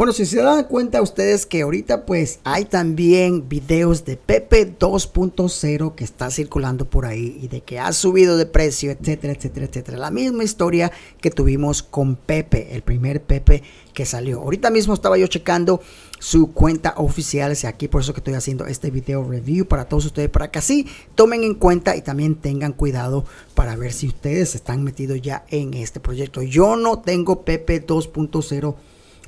Bueno, si se dan cuenta ustedes que ahorita pues hay también videos de Pepe 2.0 que está circulando por ahí y de que ha subido de precio, etcétera, etcétera, etcétera. La misma historia que tuvimos con Pepe, el primer Pepe que salió. Ahorita mismo estaba yo checando su cuenta oficial, es aquí por eso que estoy haciendo este video review para todos ustedes, para que así tomen en cuenta y también tengan cuidado para ver si ustedes están metidos ya en este proyecto. Yo no tengo Pepe 2.0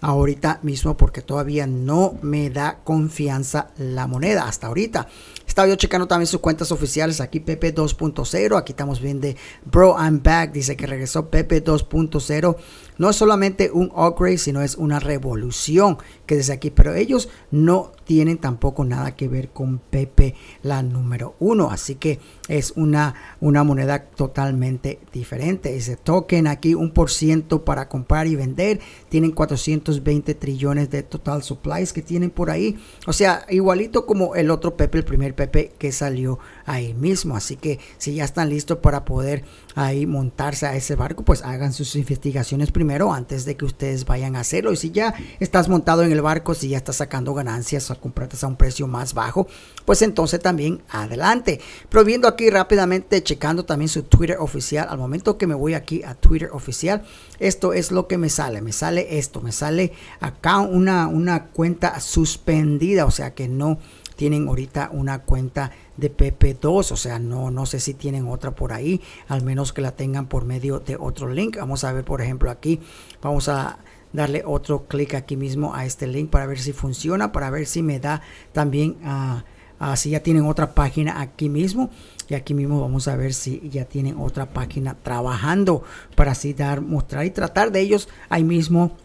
ahorita mismo porque todavía no me da confianza la moneda hasta ahorita. Estaba yo checando también sus cuentas oficiales. Aquí pp 2.0. Aquí estamos bien de Bro I'm Back. Dice que regresó pp 2.0. No es solamente un upgrade, sino es una revolución que desde aquí. Pero ellos no tienen tampoco nada que ver con Pepe la número uno. Así que es una, una moneda totalmente diferente. Ese token aquí, un por ciento para comprar y vender. Tienen 420 trillones de total supplies que tienen por ahí. O sea, igualito como el otro Pepe, el primer Pepe que salió ahí mismo. Así que si ya están listos para poder ahí montarse a ese barco, pues hagan sus investigaciones primero antes de que ustedes vayan a hacerlo. Y si ya estás montado en el barco, si ya estás sacando ganancias compratas a un precio más bajo, pues entonces también adelante. Pero viendo aquí rápidamente, checando también su Twitter oficial, al momento que me voy aquí a Twitter oficial, esto es lo que me sale, me sale esto, me sale acá una, una cuenta suspendida, o sea que no tienen ahorita una cuenta de PP2, o sea, no, no sé si tienen otra por ahí, al menos que la tengan por medio de otro link. Vamos a ver, por ejemplo, aquí, vamos a darle otro clic aquí mismo a este link para ver si funciona, para ver si me da también a... Ah, ah, si ya tienen otra página aquí mismo y aquí mismo vamos a ver si ya tienen otra página trabajando para así dar mostrar y tratar de ellos ahí mismo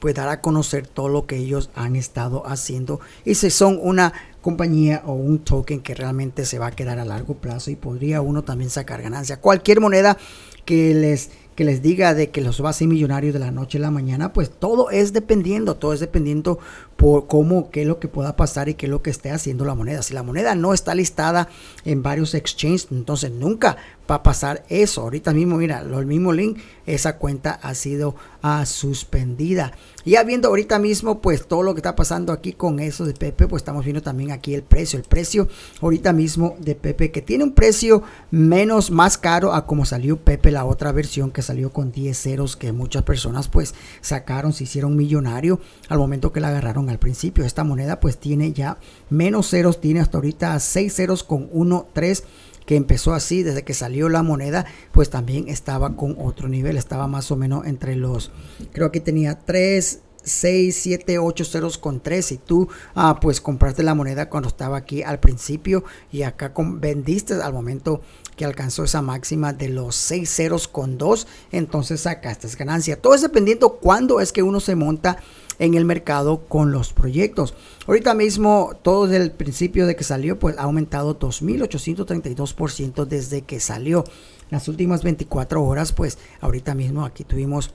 pues dar a conocer todo lo que ellos han estado haciendo y si son una compañía o un token que realmente se va a quedar a largo plazo y podría uno también sacar ganancia cualquier moneda que les que les diga de que los va a ser millonarios de la noche a la mañana, pues todo es dependiendo, todo es dependiendo por cómo, qué es lo que pueda pasar y qué es lo que esté haciendo la moneda. Si la moneda no está listada en varios exchanges, entonces nunca va a pasar eso. Ahorita mismo, mira, lo mismo link, esa cuenta ha sido ah, suspendida. Ya viendo ahorita mismo, pues todo lo que está pasando aquí con eso de Pepe, pues estamos viendo también aquí el precio. El precio ahorita mismo de Pepe, que tiene un precio menos, más caro a como salió Pepe, la otra versión que salió con 10 ceros, que muchas personas pues sacaron, se hicieron millonario al momento que la agarraron al principio. Esta moneda pues tiene ya menos ceros, tiene hasta ahorita 6 ceros con 1, 3 que empezó así, desde que salió la moneda, pues también estaba con otro nivel, estaba más o menos entre los, creo que tenía 3, 6, 7, 8 ceros con 3 y tú ah, pues compraste la moneda cuando estaba aquí al principio y acá con, vendiste al momento que alcanzó esa máxima de los 6 ceros con 2, entonces sacaste ganancia. Todo es dependiendo cuándo es que uno se monta en el mercado con los proyectos. Ahorita mismo, todo desde el principio de que salió, pues ha aumentado 2.832% desde que salió. Las últimas 24 horas, pues ahorita mismo aquí tuvimos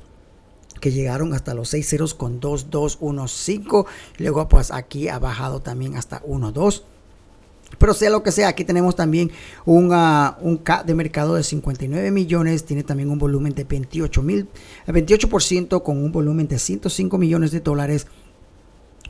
que llegaron hasta los 6 ceros con 2215. Luego, pues aquí ha bajado también hasta 12. Pero sea lo que sea, aquí tenemos también un ah, K de mercado de 59 millones, tiene también un volumen de 28 mil, 28% con un volumen de 105 millones de dólares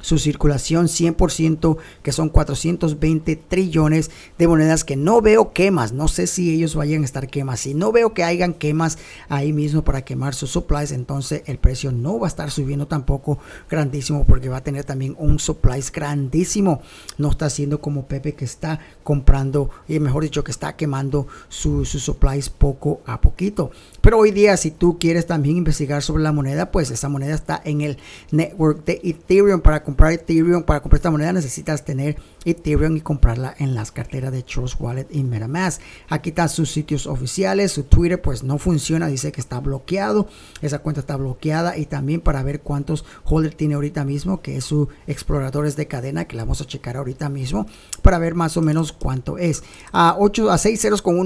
su circulación 100%, que son 420 trillones de monedas que no veo quemas. No sé si ellos vayan a estar quemas. Si no veo que hagan quemas ahí mismo para quemar sus supplies, entonces el precio no va a estar subiendo tampoco grandísimo porque va a tener también un supplies grandísimo. No está haciendo como Pepe que está comprando, y eh, mejor dicho, que está quemando sus supplies poco a poquito. Pero hoy día, si tú quieres también investigar sobre la moneda, pues esa moneda está en el network de Ethereum para comprar Ethereum, para comprar esta moneda necesitas tener Ethereum y comprarla en las carteras de Trust Wallet y MetaMask. Aquí están sus sitios oficiales, su Twitter pues no funciona, dice que está bloqueado, esa cuenta está bloqueada y también para ver cuántos holders tiene ahorita mismo, que es su exploradores de cadena, que la vamos a checar ahorita mismo para ver más o menos cuánto es. A 8 a 6 ceros con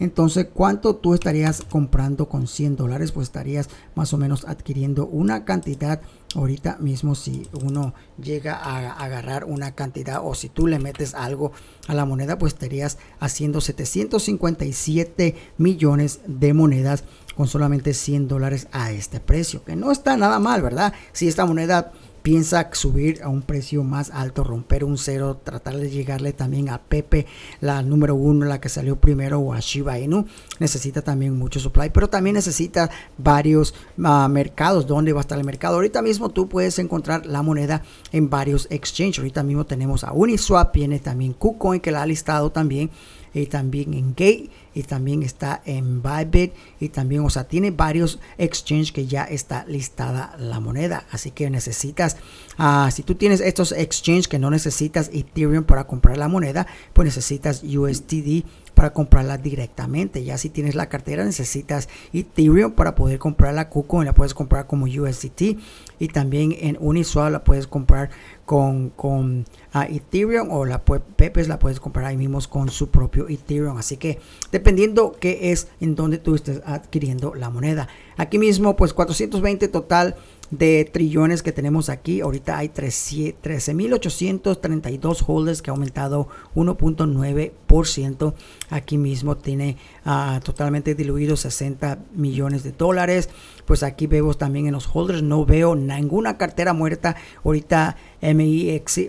entonces, ¿cuánto tú estarías comprando con 100 dólares? Pues estarías más o menos adquiriendo una cantidad ahorita mismo si uno llega a agarrar una cantidad o si tú le metes algo a la moneda pues estarías haciendo 757 millones de monedas con solamente 100 dólares a este precio que no está nada mal verdad si esta moneda piensa subir a un precio más alto, romper un cero, tratar de llegarle también a Pepe, la número uno, la que salió primero, o a Shiba Inu. Necesita también mucho supply, pero también necesita varios ah, mercados donde va a estar el mercado. Ahorita mismo tú puedes encontrar la moneda en varios exchanges. Ahorita mismo tenemos a Uniswap, tiene también KuCoin que la ha listado también, y eh, también en Gate y también está en Bybit y también, o sea, tiene varios exchanges que ya está listada la moneda. Así que necesitas, ah, si tú tienes estos exchanges que no necesitas Ethereum para comprar la moneda, pues necesitas USDT para comprarla directamente. Ya si tienes la cartera necesitas Ethereum para poder comprar la KuCoin, la puedes comprar como USDT y también en Uniswap la puedes comprar con, con ah, Ethereum o la pepe la puedes comprar ahí mismo con su propio Ethereum. Así que dependiendo que es en donde tú estés adquiriendo la moneda. Aquí mismo pues 420 total de trillones que tenemos aquí. Ahorita hay 13.832 holders que ha aumentado 1.9%. Aquí mismo tiene ah, totalmente diluido 60 millones de dólares. Pues aquí vemos también en los holders, no veo ninguna cartera muerta. Ahorita MIX.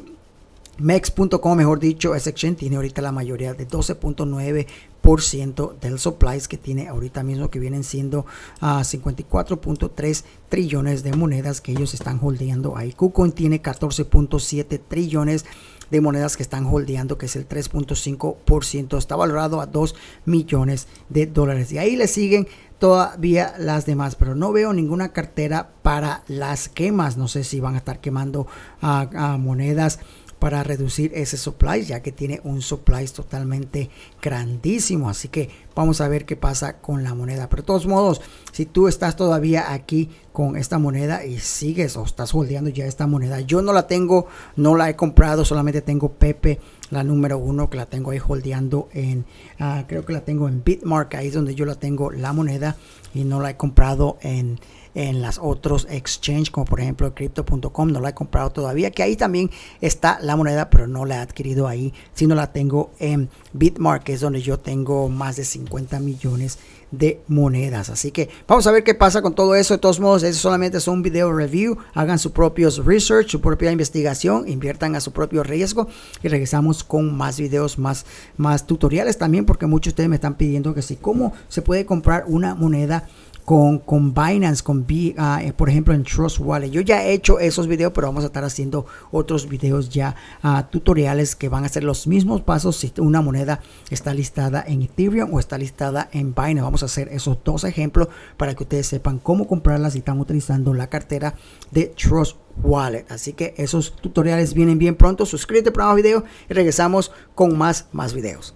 Mex.com, mejor dicho, ese tiene ahorita la mayoría de 12.9 del supplies que tiene ahorita mismo que vienen siendo ah, a 54.3 trillones de monedas que ellos están holdeando ahí. KuCoin tiene 14.7 trillones de monedas que están holdeando, que es el 3.5%. Está valorado a 2 millones de dólares. Y ahí le siguen todavía las demás, pero no veo ninguna cartera para las quemas. No sé si van a estar quemando a ah, ah, monedas para reducir ese supply, ya que tiene un supply totalmente grandísimo. Así que vamos a ver qué pasa con la moneda. Pero de todos modos, si tú estás todavía aquí con esta moneda y sigues o estás holdeando ya esta moneda, yo no la tengo, no la he comprado, solamente tengo Pepe, la número uno, que la tengo ahí holdeando en, ah, creo que la tengo en Bitmark, ahí es donde yo la tengo la moneda y no la he comprado en en las otros exchanges como por ejemplo crypto.com, no la he comprado todavía, que ahí también está la moneda, pero no la he adquirido ahí, sino la tengo en Bitmark, es donde yo tengo más de 50 millones de monedas. Así que vamos a ver qué pasa con todo eso. De todos modos, eso solamente es un video review. Hagan su propio research, su propia investigación, inviertan a su propio riesgo y regresamos con más videos, más, más tutoriales también, porque muchos de ustedes me están pidiendo que sí cómo se puede comprar una moneda con, Binance, con ah, eh, por ejemplo en Trust Wallet. Yo ya he hecho esos videos, pero vamos a estar haciendo otros videos ya ah, tutoriales que van a ser los mismos pasos si una moneda está listada en Ethereum o está listada en Binance. Vamos a hacer esos dos ejemplos para que ustedes sepan cómo comprarlas si están utilizando la cartera de Trust Wallet. Así que esos tutoriales vienen bien pronto. Suscríbete para más videos y regresamos con más, más videos.